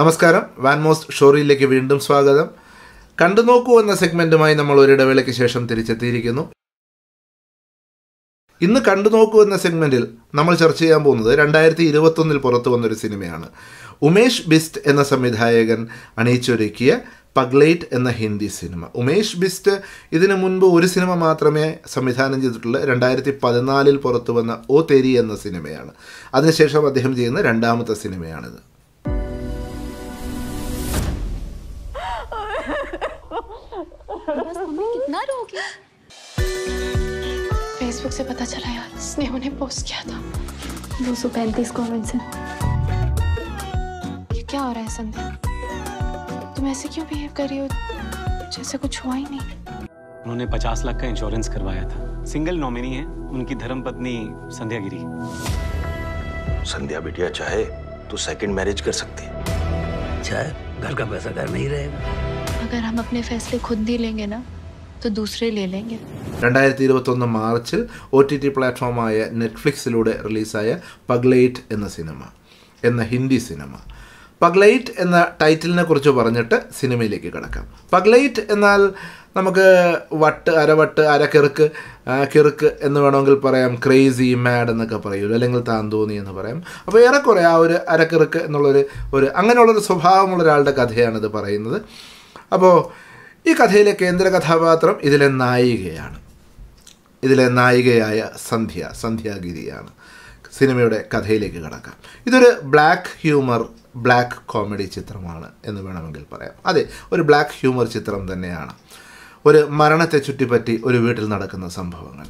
നമസ്കാരം വാൻമോസ്റ്റ് ഷോറിയിലേക്ക് വീണ്ടും സ്വാഗതം കണ്ടു നോക്കൂ എന്ന സെഗ്മെന്റുമായി നമ്മൾ ഒരിടവേളയ്ക്ക് ശേഷം തിരിച്ചെത്തിയിരിക്കുന്നു ഇന്ന് കണ്ടു നോക്കൂ എന്ന സെഗ്മെന്റിൽ നമ്മൾ ചർച്ച ചെയ്യാൻ പോകുന്നത് രണ്ടായിരത്തി ഇരുപത്തൊന്നിൽ പുറത്തു വന്നൊരു സിനിമയാണ് ഉമേഷ് ബിസ്റ്റ് എന്ന സംവിധായകൻ അണിയിച്ചൊരുക്കിയ പഗ്ലൈറ്റ് എന്ന ഹിന്ദി സിനിമ ഉമേഷ് ബിസ്റ്റ് ഇതിനു മുൻപ് ഒരു സിനിമ മാത്രമേ സംവിധാനം ചെയ്തിട്ടുള്ളൂ രണ്ടായിരത്തി പതിനാലിൽ പുറത്തു വന്ന ഓ തെരി എന്ന സിനിമയാണ് അതിനുശേഷം അദ്ദേഹം ചെയ്യുന്ന രണ്ടാമത്തെ സിനിമയാണിത് ना रोगी फेसबुक से पता चला यार स्नेह ने पोस्ट किया था दो सौ पैंतीस कॉमेंट्स हैं क्या हो रहा है संध्या तुम ऐसे क्यों बिहेव कर रही हो जैसे कुछ हुआ ही नहीं उन्होंने पचास लाख का इंश्योरेंस करवाया था सिंगल नॉमिनी है उनकी धर्मपत्नी संध्या गिरी संध्या बिटिया चाहे तो सेकंड मैरिज कर सकती है चाहे घर का पैसा घर नहीं रहेगा अगर हम अपने फैसले खुद नहीं लेंगे ना तो दूसरे ले लेंगे രണ്ടായിരത്തി ഇരുപത്തൊന്ന് മാർച്ചിൽ ഒ ടി ടി പ്ലാറ്റ്ഫോമായ നെറ്റ്ഫ്ലിക്സിലൂടെ റിലീസായ പഗ്ലൈറ്റ് എന്ന സിനിമ എന്ന ഹിന്ദി സിനിമ പഗ്ലൈറ്റ് എന്ന ടൈറ്റിലിനെ കുറിച്ച് പറഞ്ഞിട്ട് സിനിമയിലേക്ക് കിടക്കാം പഗ്ലൈറ്റ് എന്നാൽ നമുക്ക് വട്ട് അരവട്ട് അരക്കെറുക്ക് കിറുക്ക് എന്ന് വേണമെങ്കിൽ പറയാം ക്രേസി മാഡ് എന്നൊക്കെ പറയൂ അല്ലെങ്കിൽ താന്തോന്നി എന്ന് പറയാം അപ്പോൾ ഏറെക്കുറെ ആ ഒരു അരക്കിറുക്ക് എന്നുള്ളൊരു ഒരു അങ്ങനെയുള്ളൊരു സ്വഭാവമുള്ള ഒരാളുടെ കഥയാണിത് പറയുന്നത് അപ്പോൾ ഈ കഥയിലെ കേന്ദ്ര കഥാപാത്രം ഇതിലെ നായികയാണ് ഇതിലെ നായികയായ സന്ധ്യ സന്ധ്യാഗിരിയാണ് സിനിമയുടെ കഥയിലേക്ക് കടക്കാം ഇതൊരു ബ്ലാക്ക് ഹ്യൂമർ ബ്ലാക്ക് കോമഡി ചിത്രമാണ് എന്ന് വേണമെങ്കിൽ പറയാം അതെ ഒരു ബ്ലാക്ക് ഹ്യൂമർ ചിത്രം തന്നെയാണ് ഒരു മരണത്തെ ചുറ്റിപ്പറ്റി ഒരു വീട്ടിൽ നടക്കുന്ന സംഭവങ്ങൾ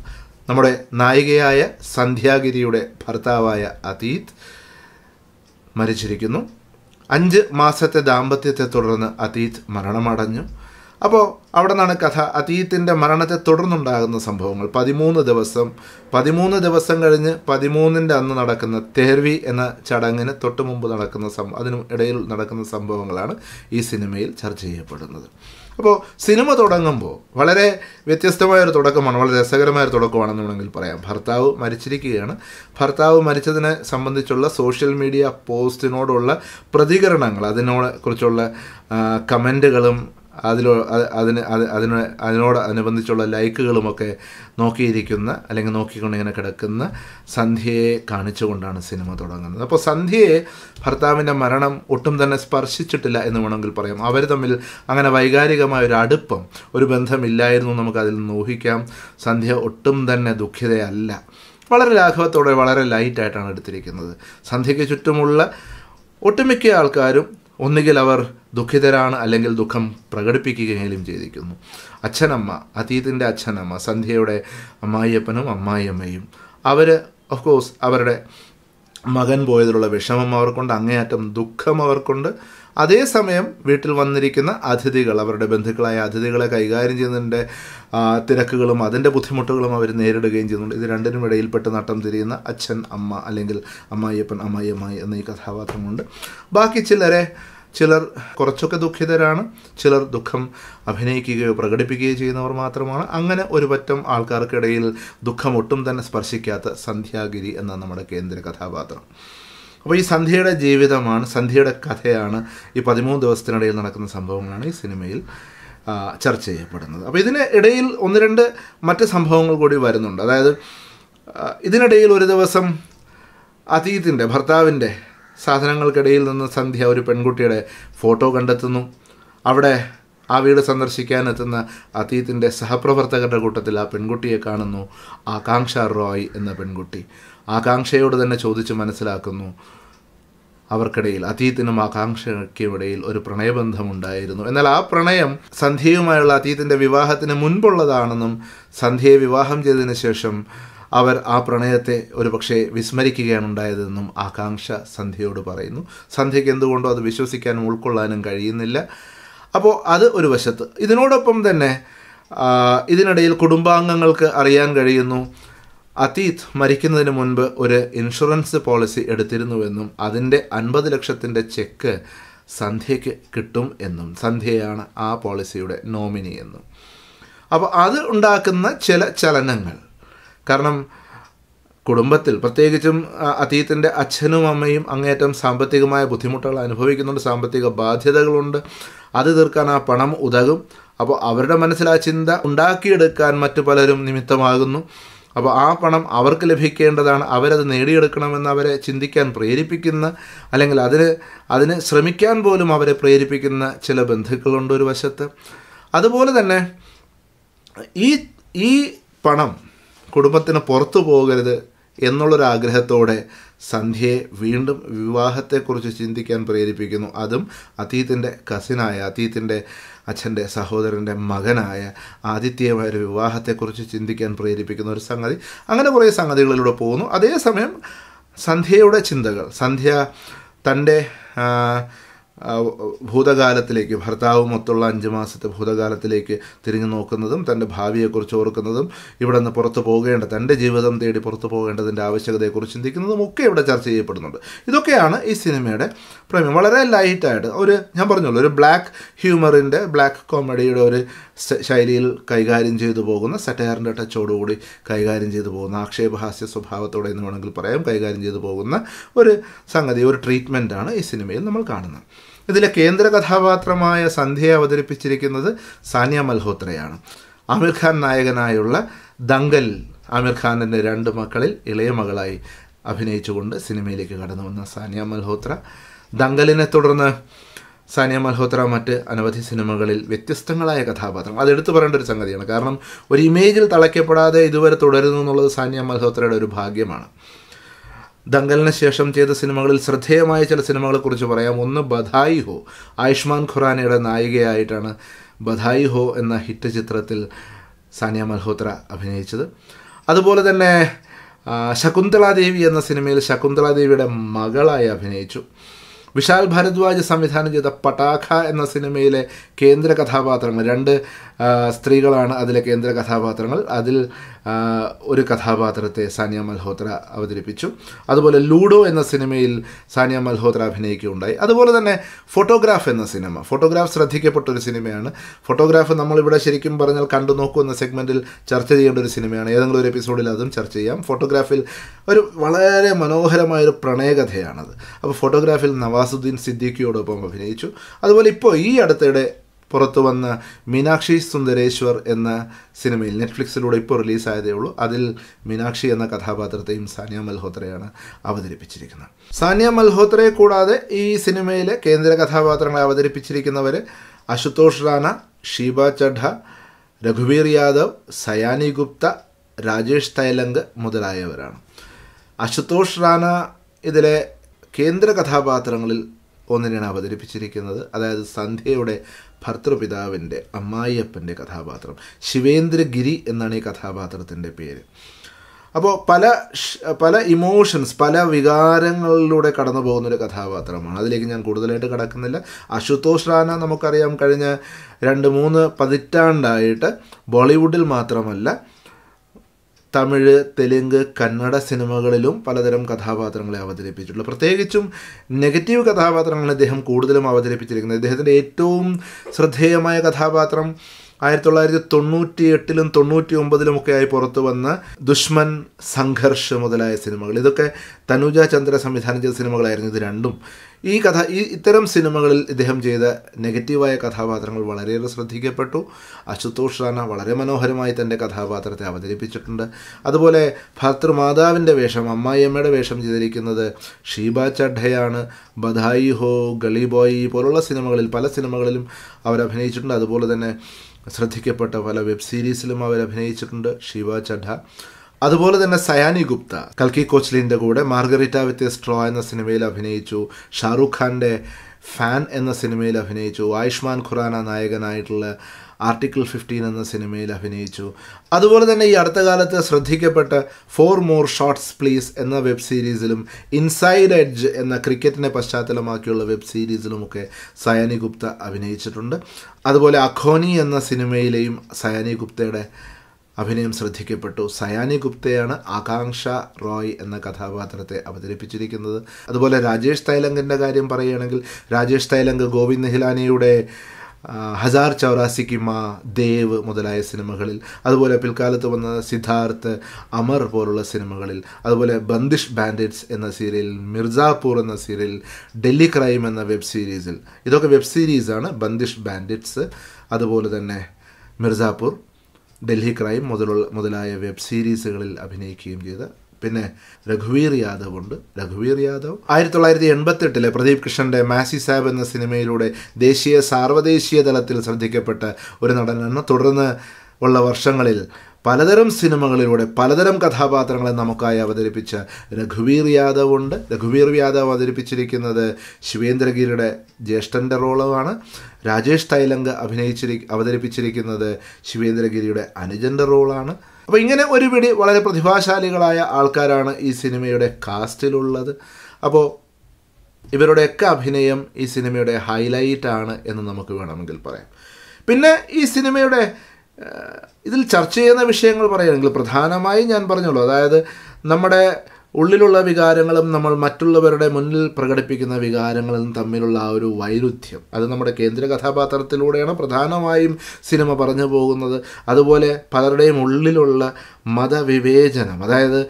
നമ്മുടെ നായികയായ സന്ധ്യാഗിരിയുടെ ഭർത്താവായ അതീത് മരിച്ചിരിക്കുന്നു അഞ്ച് മാസത്തെ ദാമ്പത്യത്തെ തുടർന്ന് അതീത് മരണമടഞ്ഞു അപ്പോൾ അവിടെ നിന്നാണ് കഥ അതീത്തിൻ്റെ മരണത്തെ തുടർന്നുണ്ടാകുന്ന സംഭവങ്ങൾ പതിമൂന്ന് ദിവസം പതിമൂന്ന് ദിവസം കഴിഞ്ഞ് പതിമൂന്നിൻ്റെ അന്ന് നടക്കുന്ന തേർവി എന്ന ചടങ്ങിന് തൊട്ട് മുമ്പ് നടക്കുന്ന സംഭവം അതിനും ഇടയിൽ നടക്കുന്ന സംഭവങ്ങളാണ് ഈ സിനിമയിൽ ചർച്ച ചെയ്യപ്പെടുന്നത് അപ്പോൾ സിനിമ തുടങ്ങുമ്പോൾ വളരെ വ്യത്യസ്തമായൊരു തുടക്കമാണ് വളരെ രസകരമായൊരു തുടക്കമാണെന്ന് വേണമെങ്കിൽ പറയാം ഭർത്താവ് മരിച്ചിരിക്കുകയാണ് ഭർത്താവ് മരിച്ചതിനെ സംബന്ധിച്ചുള്ള സോഷ്യൽ മീഡിയ പോസ്റ്റിനോടുള്ള പ്രതികരണങ്ങൾ അതിനോട് കുറിച്ചുള്ള കമൻറ്റുകളും അതിലോ അതിന് അതിന് അതിനോട് അനുബന്ധിച്ചുള്ള ലൈക്കുകളുമൊക്കെ നോക്കിയിരിക്കുന്ന അല്ലെങ്കിൽ നോക്കിക്കൊണ്ട് ഇങ്ങനെ കിടക്കുന്ന സന്ധ്യയെ കാണിച്ചുകൊണ്ടാണ് സിനിമ തുടങ്ങുന്നത് അപ്പോൾ സന്ധ്യയെ ഭർത്താവിൻ്റെ മരണം ഒട്ടും തന്നെ സ്പർശിച്ചിട്ടില്ല എന്ന് വേണമെങ്കിൽ പറയാം അവർ തമ്മിൽ അങ്ങനെ വൈകാരികമായ ഒരു അടുപ്പം ഒരു ബന്ധമില്ലായിരുന്നു നമുക്ക് അതിൽ നിന്ന് ഊഹിക്കാം സന്ധ്യ ഒട്ടും തന്നെ ദുഃഖിതയല്ല വളരെ ലാഘവത്തോടെ വളരെ ലൈറ്റായിട്ടാണ് എടുത്തിരിക്കുന്നത് സന്ധ്യയ്ക്ക് ചുറ്റുമുള്ള ഒട്ടുമിക്ക ആൾക്കാരും ഒന്നുകിൽ അവർ ദുഃഖിതരാണ് അല്ലെങ്കിൽ ദുഃഖം പ്രകടിപ്പിക്കുകയും ചെയ്തിരിക്കുന്നു അച്ഛനമ്മ അതീതിൻ്റെ അച്ഛനമ്മ സന്ധ്യയുടെ അമ്മായിയപ്പനും അമ്മായിയമ്മയും അവർ ഓഫ് കോഴ്സ് അവരുടെ മകൻ പോയതിലുള്ള വിഷമം അവർക്കുണ്ട് അങ്ങേയറ്റം ദുഃഖം അവർക്കുണ്ട് അതേസമയം വീട്ടിൽ വന്നിരിക്കുന്ന അതിഥികൾ അവരുടെ ബന്ധുക്കളായ അതിഥികളെ കൈകാര്യം ചെയ്യുന്നതിൻ്റെ തിരക്കുകളും അതിൻ്റെ ബുദ്ധിമുട്ടുകളും അവർ നേരിടുകയും ചെയ്യുന്നുണ്ട് ഇത് രണ്ടിനും ഇടയിൽപ്പെട്ട് നട്ടം തിരിയുന്ന അച്ഛൻ അമ്മ അല്ലെങ്കിൽ അമ്മായിയപ്പൻ അമ്മായിയമ്മായി എന്നീ കഥാപാത്രമുണ്ട് ബാക്കി ചിലരെ ചിലർ കുറച്ചൊക്കെ ദുഃഖിതരാണ് ചിലർ ദുഃഖം അഭിനയിക്കുകയോ പ്രകടിപ്പിക്കുകയോ ചെയ്യുന്നവർ മാത്രമാണ് അങ്ങനെ ഒരു പറ്റം ആൾക്കാർക്കിടയിൽ ദുഃഖം ഒട്ടും തന്നെ സ്പർശിക്കാത്ത സന്ധ്യാഗിരി എന്ന നമ്മുടെ കേന്ദ്ര കഥാപാത്രം അപ്പോൾ ഈ സന്ധ്യയുടെ ജീവിതമാണ് സന്ധ്യയുടെ കഥയാണ് ഈ പതിമൂന്ന് ദിവസത്തിനിടയിൽ നടക്കുന്ന സംഭവങ്ങളാണ് ഈ സിനിമയിൽ ചർച്ച ചെയ്യപ്പെടുന്നത് അപ്പോൾ ഇതിന് ഇടയിൽ ഒന്ന് രണ്ട് മറ്റ് സംഭവങ്ങൾ കൂടി വരുന്നുണ്ട് അതായത് ഇതിനിടയിൽ ഒരു ദിവസം അതീതിൻ്റെ ഭർത്താവിൻ്റെ സാധനങ്ങൾക്കിടയിൽ നിന്ന് സന്ധ്യ ഒരു പെൺകുട്ടിയുടെ ഫോട്ടോ കണ്ടെത്തുന്നു അവിടെ ആ വീട് സന്ദർശിക്കാനെത്തുന്ന അതീത്തിൻ്റെ സഹപ്രവർത്തകരുടെ കൂട്ടത്തിൽ ആ പെൺകുട്ടിയെ കാണുന്നു ആകാംക്ഷ റോയ് എന്ന പെൺകുട്ടി ആകാംക്ഷയോട് തന്നെ ചോദിച്ച് മനസ്സിലാക്കുന്നു അവർക്കിടയിൽ അതീത്തിനും ആകാംക്ഷയ്ക്കുമിടയിൽ ഒരു പ്രണയബന്ധമുണ്ടായിരുന്നു എന്നാൽ ആ പ്രണയം സന്ധ്യയുമായുള്ള അതീത്തിൻ്റെ വിവാഹത്തിന് മുൻപുള്ളതാണെന്നും സന്ധ്യയെ വിവാഹം ചെയ്തതിന് ശേഷം അവർ ആ പ്രണയത്തെ ഒരുപക്ഷെ വിസ്മരിക്കുകയാണ് ഉണ്ടായതെന്നും ആകാംക്ഷ സന്ധ്യയോട് പറയുന്നു സന്ധ്യയ്ക്ക് എന്തുകൊണ്ടോ അത് വിശ്വസിക്കാനും ഉൾക്കൊള്ളാനും കഴിയുന്നില്ല അപ്പോൾ അത് ഒരു വശത്ത് ഇതിനോടൊപ്പം തന്നെ ഇതിനിടയിൽ കുടുംബാംഗങ്ങൾക്ക് അറിയാൻ കഴിയുന്നു അതീത് മരിക്കുന്നതിന് മുൻപ് ഒരു ഇൻഷുറൻസ് പോളിസി എടുത്തിരുന്നുവെന്നും അതിൻ്റെ അൻപത് ലക്ഷത്തിൻ്റെ ചെക്ക് സന്ധ്യയ്ക്ക് കിട്ടും എന്നും സന്ധ്യയാണ് ആ പോളിസിയുടെ നോമിനി എന്നും അപ്പോൾ അത് ഉണ്ടാക്കുന്ന ചില ചലനങ്ങൾ കാരണം കുടുംബത്തിൽ പ്രത്യേകിച്ചും അതീത്തിൻ്റെ അച്ഛനും അമ്മയും അങ്ങേറ്റം സാമ്പത്തികമായ ബുദ്ധിമുട്ടുകൾ അനുഭവിക്കുന്നുണ്ട് സാമ്പത്തിക ബാധ്യതകളുണ്ട് അത് തീർക്കാൻ ആ പണം ഉതകും അപ്പോൾ അവരുടെ മനസ്സിൽ ആ ചിന്ത ഉണ്ടാക്കിയെടുക്കാൻ മറ്റു പലരും നിമിത്തമാകുന്നു അപ്പോൾ ആ പണം അവർക്ക് ലഭിക്കേണ്ടതാണ് അവരത് നേടിയെടുക്കണമെന്ന് അവരെ ചിന്തിക്കാൻ പ്രേരിപ്പിക്കുന്ന അല്ലെങ്കിൽ അതിന് അതിന് ശ്രമിക്കാൻ പോലും അവരെ പ്രേരിപ്പിക്കുന്ന ചില ബന്ധുക്കളുണ്ട് ഒരു വശത്ത് അതുപോലെ തന്നെ ഈ ഈ പണം കുടുംബത്തിന് പുറത്തു പോകരുത് എന്നുള്ളൊരാഗ്രഹത്തോടെ സന്ധ്യയെ വീണ്ടും വിവാഹത്തെക്കുറിച്ച് ചിന്തിക്കാൻ പ്രേരിപ്പിക്കുന്നു അതും അതീത്തിൻ്റെ കസിനായ അതീത്തിൻ്റെ അച്ഛൻ്റെ സഹോദരൻ്റെ മകനായ ആദിത്യമായ ഒരു വിവാഹത്തെക്കുറിച്ച് ചിന്തിക്കാൻ പ്രേരിപ്പിക്കുന്ന ഒരു സംഗതി അങ്ങനെ കുറേ സംഗതികളിലൂടെ പോകുന്നു അതേസമയം സന്ധ്യയുടെ ചിന്തകൾ സന്ധ്യ തൻ്റെ ഭൂതകാലത്തിലേക്ക് മൊത്തമുള്ള അഞ്ച് മാസത്തെ ഭൂതകാലത്തിലേക്ക് തിരിഞ്ഞു നോക്കുന്നതും തൻ്റെ ഭാവിയെക്കുറിച്ച് ഓർക്കുന്നതും ഇവിടെ നിന്ന് പുറത്തു പോകേണ്ട തൻ്റെ ജീവിതം തേടി പുറത്തു പോകേണ്ടതിൻ്റെ ആവശ്യകതയെക്കുറിച്ച് ചിന്തിക്കുന്നതും ഒക്കെ ഇവിടെ ചർച്ച ചെയ്യപ്പെടുന്നുണ്ട് ഇതൊക്കെയാണ് ഈ സിനിമയുടെ പ്രമേയം വളരെ ലൈറ്റായിട്ട് ഒരു ഞാൻ പറഞ്ഞല്ലോ ഒരു ബ്ലാക്ക് ഹ്യൂമറിൻ്റെ ബ്ലാക്ക് കോമഡിയുടെ ഒരു ശൈലിയിൽ കൈകാര്യം ചെയ്തു പോകുന്ന സറ്റയറിൻ്റെ ടച്ചോടുകൂടി കൈകാര്യം ചെയ്തു പോകുന്ന ആക്ഷേപഹാസ്യ സ്വഭാവത്തോടെ എന്ന് വേണമെങ്കിൽ പറയാം കൈകാര്യം ചെയ്തു പോകുന്ന ഒരു സംഗതി ഒരു ട്രീറ്റ്മെൻറ്റാണ് ഈ സിനിമയിൽ നമ്മൾ കാണുന്നത് ഇതിലെ കേന്ദ്ര കഥാപാത്രമായ സന്ധ്യയെ അവതരിപ്പിച്ചിരിക്കുന്നത് സാനിയ മൽഹോത്രയാണ് ആമിർ ഖാൻ നായകനായുള്ള ദംഗൽ ആമിർ ഖാനിൻ്റെ രണ്ട് മക്കളിൽ ഇളയ മകളായി അഭിനയിച്ചുകൊണ്ട് സിനിമയിലേക്ക് കടന്നു വന്ന സാനിയ മൽഹോത്ര ദംഗലിനെ തുടർന്ന് സാനിയ മൽഹോത്ര മറ്റ് അനവധി സിനിമകളിൽ വ്യത്യസ്തങ്ങളായ കഥാപാത്രം അതെടുത്തു പറയേണ്ട ഒരു സംഗതിയാണ് കാരണം ഒരു ഇമേജിൽ തളയ്ക്കപ്പെടാതെ ഇതുവരെ തുടരുന്നു എന്നുള്ളത് സാനിയ മൽഹോത്രയുടെ ഒരു ഭാഗ്യമാണ് ദംഗലിന് ശേഷം ചെയ്ത സിനിമകളിൽ ശ്രദ്ധേയമായ ചില സിനിമകളെക്കുറിച്ച് പറയാം ഒന്ന് ബധായി ഹോ ആയുഷ്മാൻ ഖുറാനയുടെ നായികയായിട്ടാണ് ബധായി ഹോ എന്ന ഹിറ്റ് ചിത്രത്തിൽ സാനിയ മൽഹോത്ര അഭിനയിച്ചത് അതുപോലെ തന്നെ ശകുന്തള ദേവി എന്ന സിനിമയിൽ ശകുന്തള ദേവിയുടെ മകളായി അഭിനയിച്ചു വിശാൽ ഭരദ്വാജ് സംവിധാനം ചെയ്ത പട്ടാഖ എന്ന സിനിമയിലെ കേന്ദ്ര കഥാപാത്രങ്ങൾ രണ്ട് സ്ത്രീകളാണ് അതിലെ കേന്ദ്ര കഥാപാത്രങ്ങൾ അതിൽ ഒരു കഥാപാത്രത്തെ സാനിയ മൽഹോത്ര അവതരിപ്പിച്ചു അതുപോലെ ലൂഡോ എന്ന സിനിമയിൽ സാനിയ മൽഹോത്ര അഭിനയിക്കുകയുണ്ടായി അതുപോലെ തന്നെ ഫോട്ടോഗ്രാഫ് എന്ന സിനിമ ഫോട്ടോഗ്രാഫ് ശ്രദ്ധിക്കപ്പെട്ട ഒരു സിനിമയാണ് ഫോട്ടോഗ്രാഫ് നമ്മളിവിടെ ശരിക്കും പറഞ്ഞാൽ കണ്ടു നോക്കൂ എന്ന സെഗ്മെൻറ്റിൽ ചർച്ച ചെയ്യേണ്ട ഒരു സിനിമയാണ് ഏതെങ്കിലും ഒരു എപ്പിസോഡിൽ അതും ചർച്ച ചെയ്യാം ഫോട്ടോഗ്രാഫിൽ ഒരു വളരെ മനോഹരമായൊരു പ്രണയകഥയാണത് അപ്പോൾ ഫോട്ടോഗ്രാഫിൽ നവാസുദ്ദീൻ സിദ്ദീഖിയോടൊപ്പം അഭിനയിച്ചു അതുപോലെ ഇപ്പോൾ ഈ അടുത്തിടെ പുറത്തു വന്ന മീനാക്ഷി സുന്ദരേശ്വർ എന്ന സിനിമയിൽ നെറ്റ്ഫ്ലിക്സിലൂടെ ഇപ്പോൾ റിലീസായതേ ഉള്ളൂ അതിൽ മീനാക്ഷി എന്ന കഥാപാത്രത്തെയും സാനിയ മൽഹോത്രയാണ് അവതരിപ്പിച്ചിരിക്കുന്നത് സാനിയ മൽഹോത്രയെ കൂടാതെ ഈ സിനിമയിലെ കേന്ദ്ര കഥാപാത്രങ്ങളെ അവതരിപ്പിച്ചിരിക്കുന്നവർ അശുതോഷ് റാണ ഷീബ ചഡ രഘുവീർ യാദവ് സയാനി ഗുപ്ത രാജേഷ് തൈലങ്ക് മുതലായവരാണ് അശുതോഷ് റാണ ഇതിലെ കേന്ദ്ര കഥാപാത്രങ്ങളിൽ ഒന്നിനെയാണ് അവതരിപ്പിച്ചിരിക്കുന്നത് അതായത് സന്ധ്യയുടെ ഭർത്തൃപിതാവിൻ്റെ അമ്മായിയപ്പൻ്റെ കഥാപാത്രം ശിവേന്ദ്രഗിരി എന്നാണ് ഈ കഥാപാത്രത്തിൻ്റെ പേര് അപ്പോൾ പല പല ഇമോഷൻസ് പല വികാരങ്ങളിലൂടെ കടന്നു പോകുന്നൊരു കഥാപാത്രമാണ് അതിലേക്ക് ഞാൻ കൂടുതലായിട്ട് കടക്കുന്നില്ല അശുതോഷ് റാന നമുക്കറിയാം കഴിഞ്ഞ രണ്ട് മൂന്ന് പതിറ്റാണ്ടായിട്ട് ബോളിവുഡിൽ മാത്രമല്ല തമിഴ് തെലുങ്ക് കന്നഡ സിനിമകളിലും പലതരം കഥാപാത്രങ്ങളെ അവതരിപ്പിച്ചിട്ടുള്ളൂ പ്രത്യേകിച്ചും നെഗറ്റീവ് കഥാപാത്രങ്ങൾ ഇദ്ദേഹം കൂടുതലും അവതരിപ്പിച്ചിരിക്കുന്നത് ഇദ്ദേഹത്തിൻ്റെ ഏറ്റവും ശ്രദ്ധേയമായ കഥാപാത്രം ആയിരത്തി തൊള്ളായിരത്തി തൊണ്ണൂറ്റി എട്ടിലും തൊണ്ണൂറ്റി ഒമ്പതിലുമൊക്കെ ആയി പുറത്തു വന്ന ദുഷ്മൻ സംഘർഷ് മുതലായ സിനിമകൾ ഇതൊക്കെ തനുജ ചന്ദ്ര സംവിധാനം ചെയ്ത സിനിമകളായിരുന്നു ഇത് രണ്ടും ഈ കഥ ഈ ഇത്തരം സിനിമകളിൽ ഇദ്ദേഹം ചെയ്ത നെഗറ്റീവായ കഥാപാത്രങ്ങൾ വളരെയേറെ ശ്രദ്ധിക്കപ്പെട്ടു അശുതോഷ് റാന വളരെ മനോഹരമായി തൻ്റെ കഥാപാത്രത്തെ അവതരിപ്പിച്ചിട്ടുണ്ട് അതുപോലെ ഭർത്തൃമാതാവിൻ്റെ വേഷം അമ്മായിയമ്മയുടെ വേഷം ചെയ്തിരിക്കുന്നത് ഷീബ ചഡ്ഡയാണ് ബധായി ഹോ ഗളി ബോയി പോലുള്ള സിനിമകളിൽ പല സിനിമകളിലും അവരഭിനയിച്ചിട്ടുണ്ട് അതുപോലെ തന്നെ ശ്രദ്ധിക്കപ്പെട്ട പല വെബ് സീരീസിലും അവർ അഭിനയിച്ചിട്ടുണ്ട് ശിവ ചഡ അതുപോലെ തന്നെ സയാനി ഗുപ്ത കൽക്കി കോച്ലിൻ്റെ കൂടെ മാർഗരിറ്റ വിത്ത് സ്ട്രോ എന്ന സിനിമയിൽ അഭിനയിച്ചു ഷാറുഖ് ഖാൻ്റെ ഫാൻ എന്ന സിനിമയിൽ അഭിനയിച്ചു ആയുഷ്മാൻ ഖുറാന നായകനായിട്ടുള്ള ആർട്ടിക്കിൾ ഫിഫ്റ്റീൻ എന്ന സിനിമയിൽ അഭിനയിച്ചു അതുപോലെ തന്നെ ഈ അടുത്ത കാലത്ത് ശ്രദ്ധിക്കപ്പെട്ട ഫോർ മോർ ഷോർട്സ് പ്ലീസ് എന്ന വെബ് സീരീസിലും ഇൻസൈഡ് എഡ്ജ് എന്ന ക്രിക്കറ്റിനെ പശ്ചാത്തലമാക്കിയുള്ള വെബ് സീരീസിലുമൊക്കെ സയാനി ഗുപ്ത അഭിനയിച്ചിട്ടുണ്ട് അതുപോലെ അഖോനി എന്ന സിനിമയിലെയും സയാനി ഗുപ്തയുടെ അഭിനയം ശ്രദ്ധിക്കപ്പെട്ടു സയാനി ഗുപ്തയാണ് ആകാംക്ഷ റോയ് എന്ന കഥാപാത്രത്തെ അവതരിപ്പിച്ചിരിക്കുന്നത് അതുപോലെ രാജേഷ് തൈലങ്കിൻ്റെ കാര്യം പറയുകയാണെങ്കിൽ രാജേഷ് തൈലങ്ക് ഗോവിന്ദ് ഹിലാനിയുടെ ഹസാർ ചൗറാസിക്ക് മാ ദേവ് മുതലായ സിനിമകളിൽ അതുപോലെ പിൽക്കാലത്ത് വന്ന സിദ്ധാർത്ഥ് അമർ പോലുള്ള സിനിമകളിൽ അതുപോലെ ബന്ദിഷ് ബാൻഡിറ്റ്സ് എന്ന സീരിയലിൽ മിർസാപൂർ എന്ന സീരിയലിൽ ഡൽഹി ക്രൈം എന്ന വെബ് സീരീസിൽ ഇതൊക്കെ വെബ് സീരീസാണ് ബന്ദിഷ് ബാൻഡിറ്റ്സ് അതുപോലെ തന്നെ മിർസാപൂർ ഡൽഹി ക്രൈം മുതലുള്ള മുതലായ വെബ് സീരീസുകളിൽ അഭിനയിക്കുകയും ചെയ്ത പിന്നെ രഘുവീർ യാദവ് ഉണ്ട് രഘുവീർ യാദവ് ആയിരത്തി തൊള്ളായിരത്തി എൺപത്തെട്ടിലെ പ്രദീപ് കൃഷ്ണന്റെ മാസി സാബ് എന്ന സിനിമയിലൂടെ ദേശീയ സാർവദേശീയ തലത്തിൽ ശ്രദ്ധിക്കപ്പെട്ട ഒരു നടനാണ് തുടർന്ന് ഉള്ള വർഷങ്ങളിൽ പലതരം സിനിമകളിലൂടെ പലതരം കഥാപാത്രങ്ങളെ നമുക്കായി അവതരിപ്പിച്ച രഘുവീർ യാദവ് ഉണ്ട് രഘുവീർ യാദവ് അവതരിപ്പിച്ചിരിക്കുന്നത് ശിവേന്ദ്രഗിരിയുടെ ജ്യേഷ്ഠൻ്റെ റോളുമാണ് രാജേഷ് തൈലങ്ക് അഭിനയിച്ചിരി അവതരിപ്പിച്ചിരിക്കുന്നത് ശിവേന്ദ്രഗിരിയുടെ അനുജൻ്റെ റോളാണ് അപ്പോൾ ഇങ്ങനെ ഒരു പിടി വളരെ പ്രതിഭാശാലികളായ ആൾക്കാരാണ് ഈ സിനിമയുടെ കാസ്റ്റിലുള്ളത് അപ്പോൾ ഇവരുടെയൊക്കെ അഭിനയം ഈ സിനിമയുടെ ഹൈലൈറ്റ് ആണ് എന്ന് നമുക്ക് വേണമെങ്കിൽ പറയാം പിന്നെ ഈ സിനിമയുടെ ഇതിൽ ചർച്ച ചെയ്യുന്ന വിഷയങ്ങൾ പറയുകയാണെങ്കിൽ പ്രധാനമായും ഞാൻ പറഞ്ഞുള്ളൂ അതായത് നമ്മുടെ ഉള്ളിലുള്ള വികാരങ്ങളും നമ്മൾ മറ്റുള്ളവരുടെ മുന്നിൽ പ്രകടിപ്പിക്കുന്ന വികാരങ്ങളും തമ്മിലുള്ള ആ ഒരു വൈരുദ്ധ്യം അത് നമ്മുടെ കേന്ദ്ര കഥാപാത്രത്തിലൂടെയാണ് പ്രധാനമായും സിനിമ പറഞ്ഞു പോകുന്നത് അതുപോലെ പലരുടെയും ഉള്ളിലുള്ള മതവിവേചനം അതായത്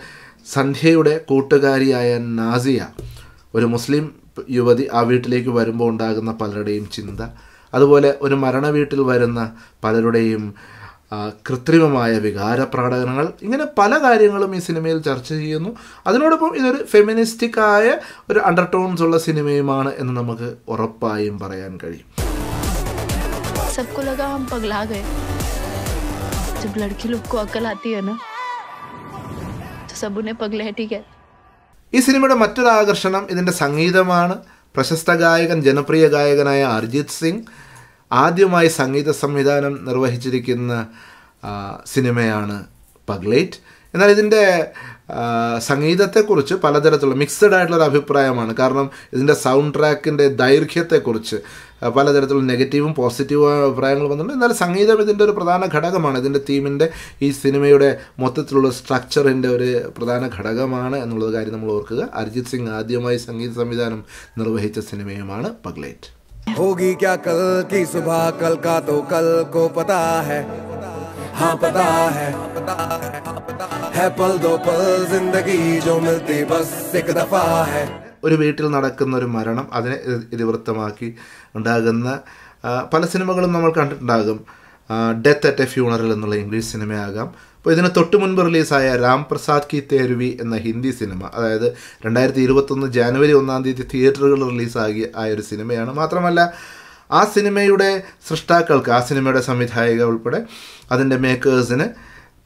സന്ധ്യയുടെ കൂട്ടുകാരിയായ നാസിയ ഒരു മുസ്ലിം യുവതി ആ വീട്ടിലേക്ക് വരുമ്പോൾ ഉണ്ടാകുന്ന പലരുടെയും ചിന്ത അതുപോലെ ഒരു മരണ വീട്ടിൽ വരുന്ന പലരുടെയും കൃത്രിമമായ വികാര പ്രകടനങ്ങൾ ഇങ്ങനെ പല കാര്യങ്ങളും ഈ സിനിമയിൽ ചർച്ച ചെയ്യുന്നു അതിനോടൊപ്പം ഇതൊരു ഫെമിനിസ്റ്റിക്കായ ഒരു അണ്ടർടോൺസ് ഉള്ള സിനിമയുമാണ് എന്ന് നമുക്ക് ഉറപ്പായും പറയാൻ കഴിയും सबको लगा हम पगला गए जब लड़की को अकल आती है ना ठीक है ഈ സിനിമയുടെ മറ്റൊരു ആകർഷണം ഇതിൻ്റെ സംഗീതമാണ് പ്രശസ്ത ഗായകൻ ജനപ്രിയ ഗായകനായ അർജിത് സിംഗ് ആദ്യമായി സംഗീത സംവിധാനം നിർവഹിച്ചിരിക്കുന്ന സിനിമയാണ് പഗ്ലേറ്റ് എന്നാൽ ഇതിൻ്റെ സംഗീതത്തെക്കുറിച്ച് പലതരത്തിലുള്ള മിക്സഡ് ആയിട്ടുള്ളൊരു അഭിപ്രായമാണ് കാരണം ഇതിൻ്റെ സൗണ്ട് ട്രാക്കിൻ്റെ ദൈർഘ്യത്തെക്കുറിച്ച് പലതരത്തിലുള്ള നെഗറ്റീവും പോസിറ്റീവുമായ അഭിപ്രായങ്ങൾ വന്നിട്ടുണ്ട് എന്നാൽ സംഗീതം ഇതിൻ്റെ ഒരു പ്രധാന ഘടകമാണ് ഇതിൻ്റെ തീമിൻ്റെ ഈ സിനിമയുടെ മൊത്തത്തിലുള്ള സ്ട്രക്ചറിൻ്റെ ഒരു പ്രധാന ഘടകമാണ് എന്നുള്ളത് കാര്യം നമ്മൾ ഓർക്കുക അരിജിത് സിംഗ് ആദ്യമായി സംഗീത സംവിധാനം നിർവഹിച്ച സിനിമയുമാണ് പഗ്ലേറ്റ് होगी क्या कल की सुबह कल का तो कल को पता है हाँ पता है है पल दो पल जिंदगी जो मिलती बस एक दफा है ഒരു വീട്ടിൽ നടക്കുന്ന ഒരു മരണം അതിനെ ഇതിവൃത്തമാക്കി ഉണ്ടാകുന്ന പല സിനിമകളും നമ്മൾ കണ്ടിട്ടുണ്ടാകും ഡെത്ത് അറ്റ് എ ഫ്യൂണറൽ എന്നുള്ള ഇംഗ്ലീഷ് സിനിമയാകാം അപ്പോൾ ഇതിന് തൊട്ട് മുൻപ് റിലീസായ രാം പ്രസാദ് കി തേരുവി എന്ന ഹിന്ദി സിനിമ അതായത് രണ്ടായിരത്തി ഇരുപത്തൊന്ന് ജാനുവരി ഒന്നാം തീയതി തിയേറ്ററുകളിൽ റിലീസാകി ആയ ഒരു സിനിമയാണ് മാത്രമല്ല ആ സിനിമയുടെ സൃഷ്ടാക്കൾക്ക് ആ സിനിമയുടെ സംവിധായക ഉൾപ്പെടെ അതിൻ്റെ മേക്കേഴ്സിന്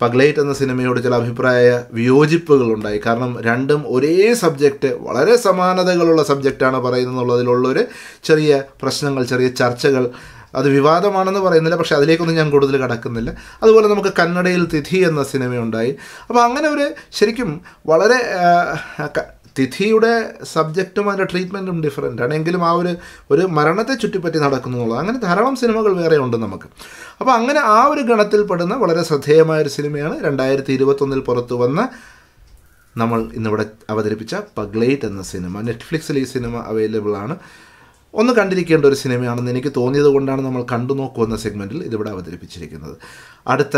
പഗ്ലൈറ്റ് എന്ന സിനിമയോട് ചില അഭിപ്രായ വിയോജിപ്പുകളുണ്ടായി കാരണം രണ്ടും ഒരേ സബ്ജക്റ്റ് വളരെ സമാനതകളുള്ള സബ്ജക്റ്റാണ് പറയുന്നത് ചെറിയ പ്രശ്നങ്ങൾ ചെറിയ ചർച്ചകൾ അത് വിവാദമാണെന്ന് പറയുന്നില്ല പക്ഷേ അതിലേക്കൊന്നും ഞാൻ കൂടുതൽ കടക്കുന്നില്ല അതുപോലെ നമുക്ക് കന്നഡയിൽ തിഥി എന്ന സിനിമയുണ്ടായി അപ്പോൾ അങ്ങനെ ഒരു ശരിക്കും വളരെ തിഥിയുടെ സബ്ജക്റ്റും അതിൻ്റെ ട്രീറ്റ്മെൻറ്റും ഡിഫറെൻ്റ് ആണ് എങ്കിലും ആ ഒരു ഒരു മരണത്തെ ചുറ്റിപ്പറ്റി നടക്കുന്നുള്ളൂ അങ്ങനെ ധാരാളം സിനിമകൾ വേറെ ഉണ്ട് നമുക്ക് അപ്പോൾ അങ്ങനെ ആ ഒരു ഗണത്തിൽപ്പെടുന്ന വളരെ ശ്രദ്ധേയമായ ഒരു സിനിമയാണ് രണ്ടായിരത്തി ഇരുപത്തൊന്നിൽ പുറത്തു വന്ന നമ്മൾ ഇന്നിവിടെ അവതരിപ്പിച്ച പഗ്ലൈറ്റ് എന്ന സിനിമ നെറ്റ്ഫ്ലിക്സിൽ ഈ സിനിമ അവൈലബിൾ ആണ് ഒന്ന് കണ്ടിരിക്കേണ്ട ഒരു സിനിമയാണെന്ന് എനിക്ക് തോന്നിയത് കൊണ്ടാണ് നമ്മൾ കണ്ടു എന്ന സെഗ്മെൻറ്റിൽ ഇതിവിടെ അവതരിപ്പിച്ചിരിക്കുന്നത് അടുത്ത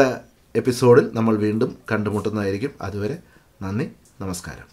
എപ്പിസോഡിൽ നമ്മൾ വീണ്ടും കണ്ടുമുട്ടുന്നതായിരിക്കും അതുവരെ നന്ദി നമസ്കാരം